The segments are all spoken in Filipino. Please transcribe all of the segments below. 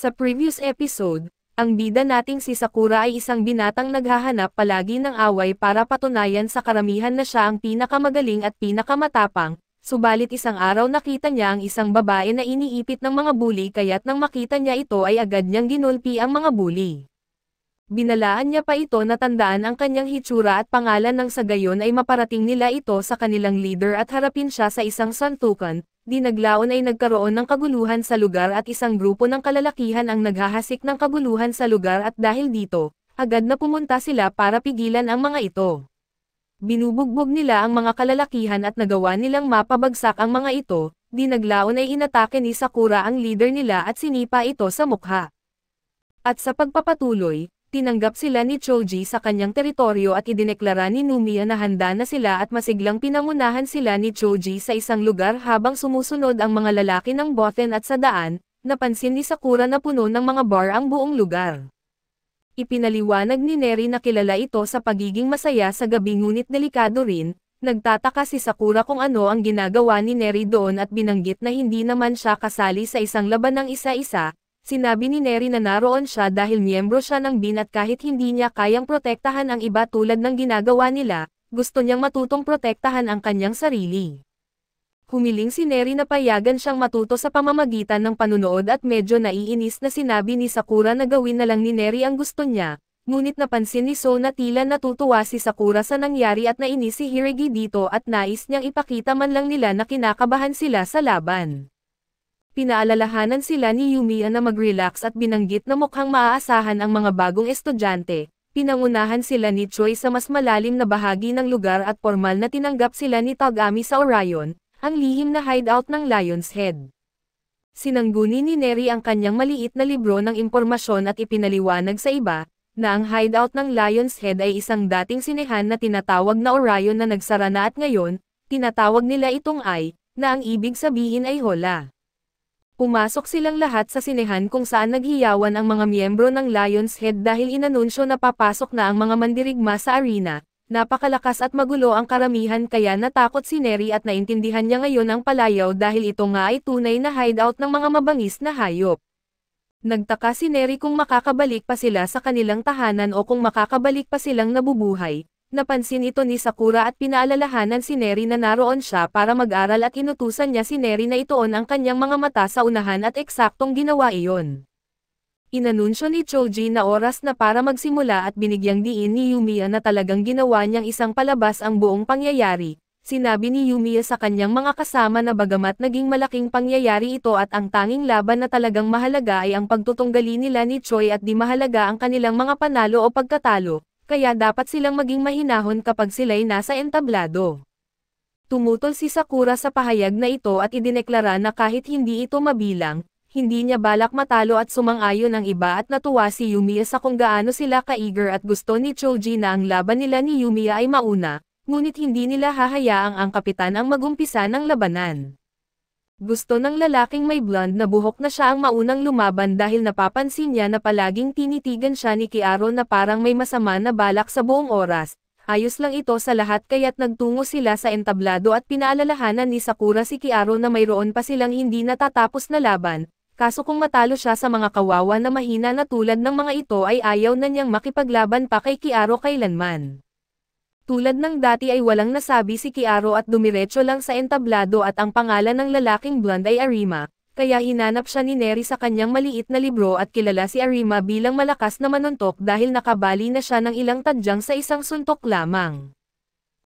Sa previous episode, ang bida nating si Sakura ay isang binatang naghahanap palagi ng away para patunayan sa karamihan na siya ang pinakamagaling at pinakamatapang, subalit isang araw nakita niya ang isang babae na iniipit ng mga bully kaya't nang makita niya ito ay agad niyang ginulpi ang mga bully. Binalaan niya pa ito na tandaan ang kanyang hitsura at pangalan ng sa gayon ay maparating nila ito sa kanilang leader at harapin siya sa isang santukan, Dinaglaon ay nagkaroon ng kaguluhan sa lugar at isang grupo ng kalalakihan ang naghahasik ng kaguluhan sa lugar at dahil dito, agad na pumunta sila para pigilan ang mga ito. Binubugbog nila ang mga kalalakihan at nagawa nilang mapabagsak ang mga ito, dinaglaon ay inatake ni Sakura ang leader nila at sinipa ito sa mukha. At sa pagpapatuloy, tinanggap sila ni Choji sa kanyang teritoryo at idineklara ni Numia na handa na sila at masiglang pinangunahan sila ni Choji sa isang lugar habang sumusunod ang mga lalaki ng Boten at sa daan, napansin ni Sakura na puno ng mga bar ang buong lugar. Ipinaliwanag ni Neri na kilala ito sa pagiging masaya sa gabi ngunit delikado rin, nagtataka si Sakura kung ano ang ginagawa ni Neri doon at binanggit na hindi naman siya kasali sa isang laban ng isa-isa, Sinabi ni Neri na naroon siya dahil miyembro siya ng BIN at kahit hindi niya kayang protektahan ang iba tulad ng ginagawa nila, gusto niyang matutong protektahan ang kanyang sarili. Humiling si Neri na payagan siyang matuto sa pamamagitan ng panunood at medyo naiinis na sinabi ni Sakura na gawin na lang ni Neri ang gusto niya, ngunit napansin ni So na tila natutuwa si Sakura sa nangyari at nainis si Hirigi dito at nais niyang ipakita man lang nila na kinakabahan sila sa laban. Pinaalalahanan sila ni Yumiya na mag-relax at binanggit na mukhang maaasahan ang mga bagong estudyante. Pinangunahan sila ni Choi sa mas malalim na bahagi ng lugar at formal na tinanggap sila ni Tagami sa Orion, ang lihim na hideout ng Lion's Head. Sinangguni ni Neri ang kanyang maliit na libro ng impormasyon at ipinaliwanag sa iba, na ang hideout ng Lion's Head ay isang dating sinehan na tinatawag na Orion na nagsara na at ngayon, tinatawag nila itong ay, na ang ibig sabihin ay hola. Pumasok silang lahat sa sinehan kung saan naghiyawan ang mga miyembro ng Lion's Head dahil inanunsyo na papasok na ang mga mandirigma sa arena. Napakalakas at magulo ang karamihan kaya natakot si Neri at naintindihan niya ngayon ang palayaw dahil ito nga ay tunay na hideout ng mga mabangis na hayop. Nagtaka si Neri kung makakabalik pa sila sa kanilang tahanan o kung makakabalik pa silang nabubuhay, Napansin ito ni Sakura at pinaalalahanan si Neri na naroon siya para mag-aral at inutusan niya si Neri na itoon ang kanyang mga mata sa unahan at eksaktong ginawa iyon. Inanunsyo ni Choji na oras na para magsimula at binigyang diin ni Yumiya na talagang ginawa niyang isang palabas ang buong pangyayari, Sinabi ni Yumiya sa kanyang mga kasama na bagamat naging malaking pangyayari ito at ang tanging laban na talagang mahalaga ay ang pagtutunggali nila ni Choi at di mahalaga ang kanilang mga panalo o pagkatalo, kaya dapat silang maging mahinahon kapag sila'y nasa entablado. Tumutol si Sakura sa pahayag na ito at idineklara na kahit hindi ito mabilang, hindi niya balak matalo at sumang-ayon ang iba at natuwa si Yumiya sa kung gaano sila ka-eager at gusto ni Choji na ang laban nila ni Yumiya ay mauna, ngunit hindi nila hahayaang ang kapitan ang magumpisa ng labanan. Gusto ng lalaking may blonde na buhok na siya ang maunang lumaban dahil napapansin niya na palaging tinitigan siya ni Kiaro na parang may masama na balak sa buong oras. Ayos lang ito sa lahat kaya't nagtungo sila sa entablado at pinaalalahanan ni Sakura si Kiaro na mayroon pa silang hindi natatapos na laban. Kaso kung matalo siya sa mga kawawa na mahina na tulad ng mga ito ay ayaw na niyang makipaglaban pa kay Kiaro kailanman. Tulad ng dati ay walang nasabi si Kiaro at dumiretso lang sa entablado at ang pangalan ng lalaking blonde ay Arima, kaya hinanap siya ni Neri sa kanyang maliit na libro at kilala si Arima bilang malakas na manuntok dahil nakabali na siya ng ilang tadyang sa isang suntok lamang.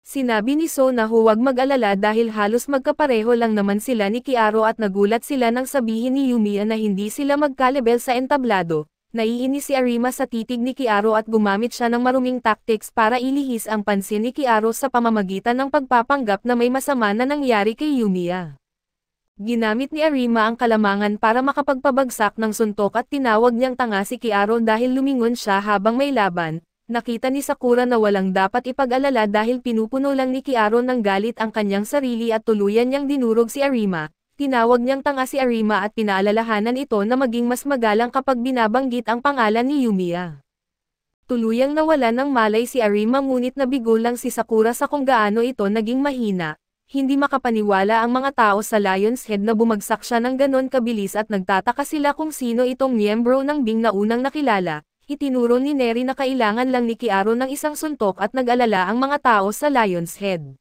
Sinabi ni So na huwag mag-alala dahil halos magkapareho lang naman sila ni Kiaro at nagulat sila nang sabihin ni Yumiya na hindi sila magkalebel sa entablado, Naiinis si Arima sa titig ni Kiaro at gumamit siya ng maruming tactics para ilihis ang pansin ni Kiaro sa pamamagitan ng pagpapanggap na may masama na nangyari kay Yumiya. Ginamit ni Arima ang kalamangan para makapagpabagsak ng suntok at tinawag niyang tanga si Kiaro dahil lumingon siya habang may laban, nakita ni Sakura na walang dapat ipag-alala dahil pinupuno lang ni Kiaro ng galit ang kanyang sarili at tuluyan niyang dinurog si Arima, Tinawag niyang tanga si Arima at pinaalalahanan ito na maging mas magalang kapag binabanggit ang pangalan ni Yumiya. Tuluyang nawala ng malay si Arima ngunit nabigo lang si Sakura sa kung gaano ito naging mahina, hindi makapaniwala ang mga tao sa Lion's Head na bumagsak siya ng ganon kabilis at nagtataka sila kung sino itong miyembro ng Bing na unang nakilala, itinuro ni Neri na kailangan lang ni Kiaro ng isang suntok at nag-alala ang mga tao sa Lion's Head.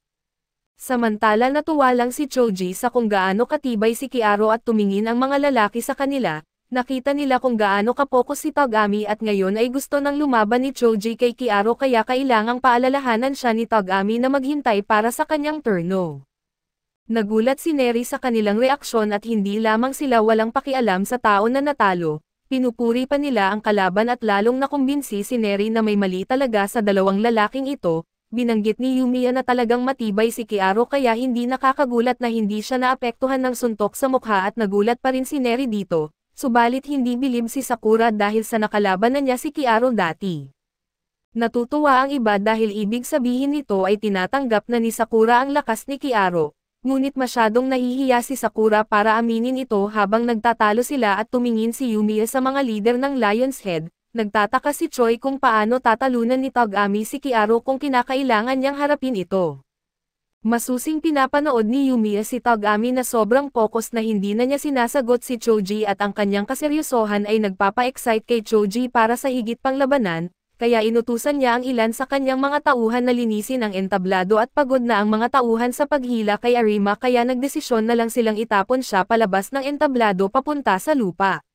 Samantala natuwa lang si Choji sa kung gaano katibay si Kiaro at tumingin ang mga lalaki sa kanila, nakita nila kung gaano kapokus si Togami at ngayon ay gusto nang lumaban ni Choji kay Kiaro kaya kailangang paalalahanan siya ni Togami na maghintay para sa kanyang turno. Nagulat si Neri sa kanilang reaksyon at hindi lamang sila walang pakialam sa tao na natalo, pinupuri pa nila ang kalaban at lalong nakumbinsi si Neri na may mali talaga sa dalawang lalaking ito, Binanggit ni Yumiya na talagang matibay si Kiaro kaya hindi nakakagulat na hindi siya naapektuhan ng suntok sa mukha at nagulat pa rin si Neri dito, subalit hindi bilib si Sakura dahil sa nakalaban na niya si Kiaro dati. Natutuwa ang iba dahil ibig sabihin nito ay tinatanggap na ni Sakura ang lakas ni Kiaro, ngunit masyadong nahihiya si Sakura para aminin ito habang nagtatalo sila at tumingin si Yumiya sa mga leader ng Lion's Head, Nagtataka si Choi kung paano tatalunan ni Togami si Kiaro kung kinakailangan niyang harapin ito. Masusing pinapanood ni Yumiya si Togami na sobrang focus na hindi na niya sinasagot si Choji at ang kanyang kaseryosohan ay nagpapa-excite kay Choji para sa higit pang labanan, kaya inutusan niya ang ilan sa kanyang mga tauhan na linisin ang entablado at pagod na ang mga tauhan sa paghila kay Arima kaya nagdesisyon na lang silang itapon siya palabas ng entablado papunta sa lupa.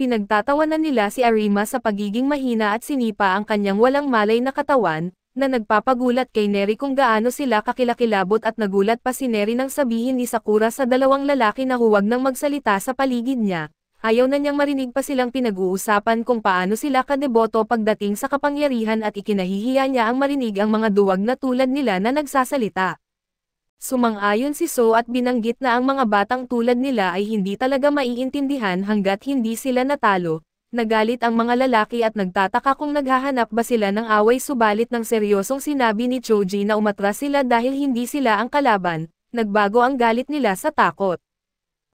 Pinagtatawanan nila si Arima sa pagiging mahina at sinipa ang kanyang walang malay na katawan, na nagpapagulat kay Neri kung gaano sila kakilakilabot at nagulat pa si Neri nang sabihin ni Sakura sa dalawang lalaki na huwag nang magsalita sa paligid niya. Ayaw na niyang marinig pa silang pinag-uusapan kung paano sila kadeboto pagdating sa kapangyarihan at ikinahihiya niya ang marinig ang mga duwag na tulad nila na nagsasalita. Sumang-ayon si So at binanggit na ang mga batang tulad nila ay hindi talaga maiintindihan hanggat hindi sila natalo, nagalit ang mga lalaki at nagtataka kung naghahanap ba sila ng away subalit ng seryosong sinabi ni Choji na umatras sila dahil hindi sila ang kalaban, nagbago ang galit nila sa takot.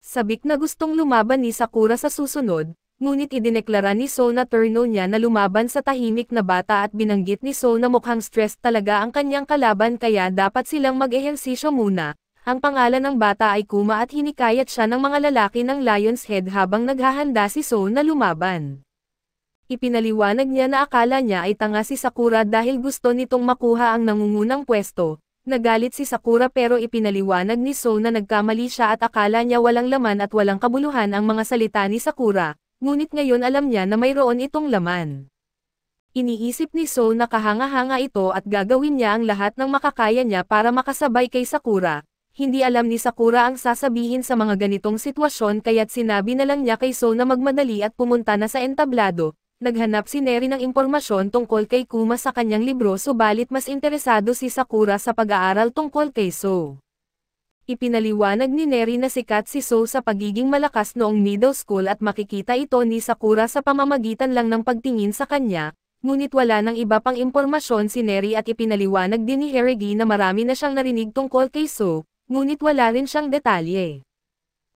Sabik na gustong lumaban ni Sakura sa susunod, Ngunit idineklara ni So na turno niya na lumaban sa tahimik na bata at binanggit ni So na mukhang stressed talaga ang kanyang kalaban kaya dapat silang mag-ehersisyo muna. Ang pangalan ng bata ay Kuma at hinikayat siya ng mga lalaki ng Lion's Head habang naghahanda si So na lumaban. Ipinaliwanag niya na akala niya ay tanga si Sakura dahil gusto nitong makuha ang nangungunang pwesto. Nagalit si Sakura pero ipinaliwanag ni So na nagkamali siya at akala niya walang laman at walang kabuluhan ang mga salita ni Sakura ngunit ngayon alam niya na mayroon itong laman. Iniisip ni Soul na kahanga-hanga ito at gagawin niya ang lahat ng makakaya niya para makasabay kay Sakura. Hindi alam ni Sakura ang sasabihin sa mga ganitong sitwasyon kaya't sinabi na lang niya kay Soul na magmadali at pumunta na sa entablado. Naghanap si Neri ng impormasyon tungkol kay Kuma sa kanyang libro subalit mas interesado si Sakura sa pag-aaral tungkol kay Soul. Ipinaliwanag ni Neri na sikat si So sa pagiging malakas noong middle school at makikita ito ni Sakura sa pamamagitan lang ng pagtingin sa kanya, ngunit wala ng iba pang impormasyon si Neri at ipinaliwanag din ni Heregi na marami na siyang narinig tungkol kay So, ngunit wala rin siyang detalye.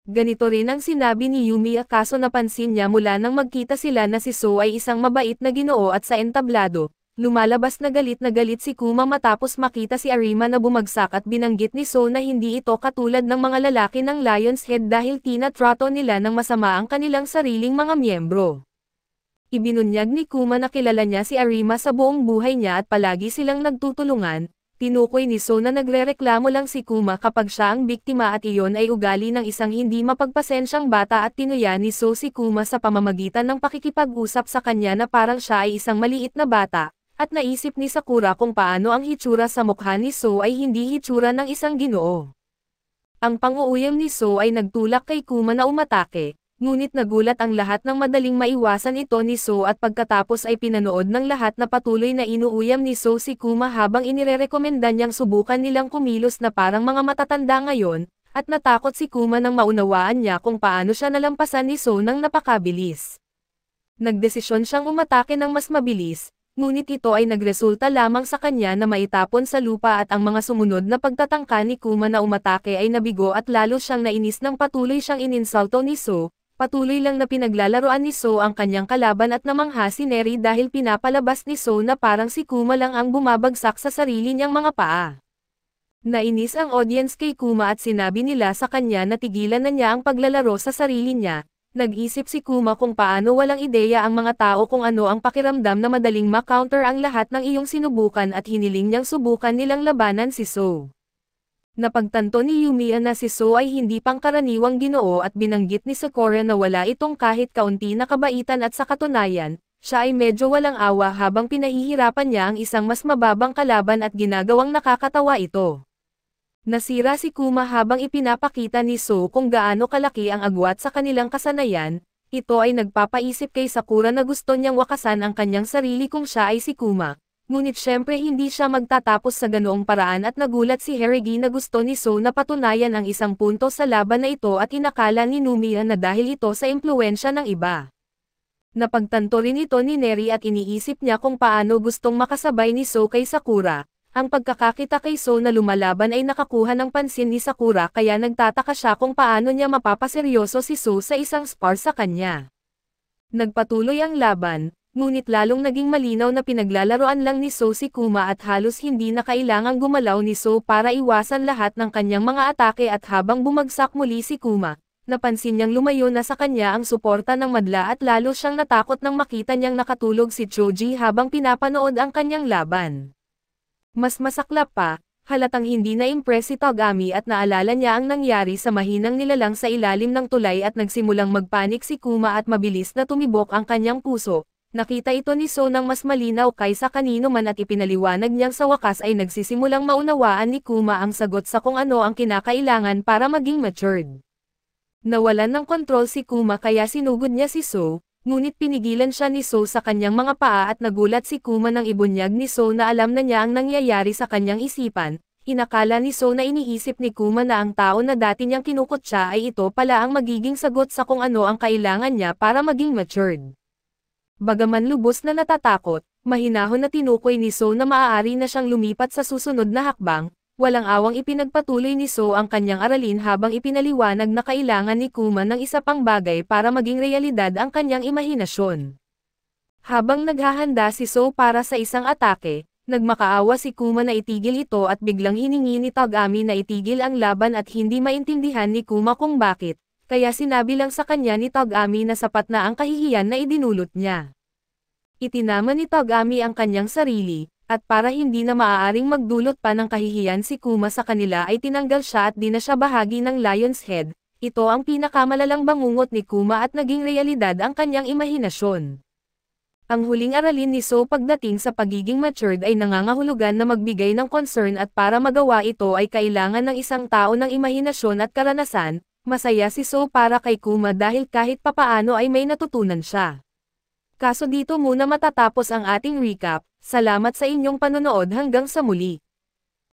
Ganito rin ang sinabi ni Yumi kaso napansin niya mula nang magkita sila na si So ay isang mabait na ginoo at sa entablado, Lumalabas na galit na galit si Kuma matapos makita si Arima na bumagsak at binanggit ni So na hindi ito katulad ng mga lalaki ng Lion's Head dahil tinatrato nila ng masama ang kanilang sariling mga miyembro. Ibinunyag ni Kuma na kilala niya si Arima sa buong buhay niya at palagi silang nagtutulungan, tinukoy ni So na nagrereklamo lang si Kuma kapag siya ang biktima at iyon ay ugali ng isang hindi mapagpasensyang bata at tinuya ni So si Kuma sa pamamagitan ng pakikipag-usap sa kanya na parang siya ay isang maliit na bata, at naisip ni Sakura kung paano ang hitsura sa mukha ni So ay hindi hitsura ng isang ginoo. Ang panguuyam ni So ay nagtulak kay Kuma na umatake, ngunit nagulat ang lahat ng madaling maiwasan ito ni So at pagkatapos ay pinanood ng lahat na patuloy na inuuyam ni So si Kuma habang inirerekomenda niyang subukan nilang kumilos na parang mga matatanda ngayon, at natakot si Kuma nang maunawaan niya kung paano siya nalampasan ni So nang napakabilis. Nagdesisyon siyang umatake ng mas mabilis, ngunit ito ay nagresulta lamang sa kanya na maitapon sa lupa at ang mga sumunod na pagtatangka ni Kuma na umatake ay nabigo at lalo siyang nainis nang patuloy siyang ininsulto ni So, patuloy lang na pinaglalaroan ni So ang kanyang kalaban at namangha si Neri dahil pinapalabas ni So na parang si Kuma lang ang bumabagsak sa sarili niyang mga paa. Nainis ang audience kay Kuma at sinabi nila sa kanya na tigilan na niya ang paglalaro sa sarili niya, Nag-isip si Kuma kung paano walang ideya ang mga tao kung ano ang pakiramdam na madaling ma-counter ang lahat ng iyong sinubukan at hiniling niyang subukan nilang labanan si So. Napagtanto ni Yumiya na si So ay hindi pangkaraniwang ginoo at binanggit ni Sakura na wala itong kahit kaunti na kabaitan at sa katunayan, siya ay medyo walang awa habang pinahihirapan niya ang isang mas mababang kalaban at ginagawang nakakatawa ito. Nasira si Kuma habang ipinapakita ni So kung gaano kalaki ang agwat sa kanilang kasanayan, ito ay nagpapaisip kay Sakura na gusto niyang wakasan ang kanyang sarili kung siya ay si Kuma. Ngunit syempre hindi siya magtatapos sa ganoong paraan at nagulat si Herigi na gusto ni So na patunayan ang isang punto sa laban na ito at inakala ni Numiya na dahil ito sa impluensya ng iba. Napagtanto rin ito ni Neri at iniisip niya kung paano gustong makasabay ni So kay Sakura, ang pagkakakita kay So na lumalaban ay nakakuha ng pansin ni Sakura kaya nagtataka siya kung paano niya mapapaseryoso si So sa isang spar sa kanya. Nagpatuloy ang laban, ngunit lalong naging malinaw na pinaglalaroan lang ni So si Kuma at halos hindi na kailangang gumalaw ni So para iwasan lahat ng kanyang mga atake at habang bumagsak muli si Kuma, napansin niyang lumayo na sa kanya ang suporta ng madla at lalo siyang natakot nang makita niyang nakatulog si Choji habang pinapanood ang kanyang laban. Mas masaklap pa, halatang hindi na-impress si Togami at naalala niya ang nangyari sa mahinang nilalang sa ilalim ng tulay at nagsimulang magpanik si Kuma at mabilis na tumibok ang kanyang puso. Nakita ito ni So nang mas malinaw kaysa kanino man at ipinaliwanag niyang sa wakas ay nagsisimulang maunawaan ni Kuma ang sagot sa kung ano ang kinakailangan para maging matured. Nawalan ng kontrol si Kuma kaya sinugod niya si So, Ngunit pinigilan siya ni So sa kanyang mga paa at nagulat si Kuma ng ibunyag ni So na alam na niya ang nangyayari sa kanyang isipan. Inakala ni So na iniisip ni Kuma na ang tao na dati niyang kinukutsa ay ito pala ang magiging sagot sa kung ano ang kailangan niya para maging matured. Bagaman lubos na natatakot, mahinahon na tinukoy ni So na maaari na siyang lumipat sa susunod na hakbang, walang awang ipinagpatuloy ni So ang kanyang aralin habang ipinaliwanag na kailangan ni Kuma ng isa pang bagay para maging realidad ang kanyang imahinasyon. Habang naghahanda si So para sa isang atake, nagmakaawa si Kuma na itigil ito at biglang hiningi ni Tagami na itigil ang laban at hindi maintindihan ni Kuma kung bakit, kaya sinabi lang sa kanya ni Tagami na sapat na ang kahihiyan na idinulot niya. Itinama ni Tagami ang kanyang sarili, at para hindi na maaaring magdulot pa ng kahihiyan si Kuma sa kanila ay tinanggal siya at di na siya bahagi ng Lion's Head. Ito ang pinakamalalang bangungot ni Kuma at naging realidad ang kanyang imahinasyon. Ang huling aralin ni So pagdating sa pagiging matured ay nangangahulugan na magbigay ng concern at para magawa ito ay kailangan ng isang tao ng imahinasyon at karanasan, masaya si So para kay Kuma dahil kahit papaano ay may natutunan siya. Kaso dito muna matatapos ang ating recap, salamat sa inyong panonood hanggang sa muli.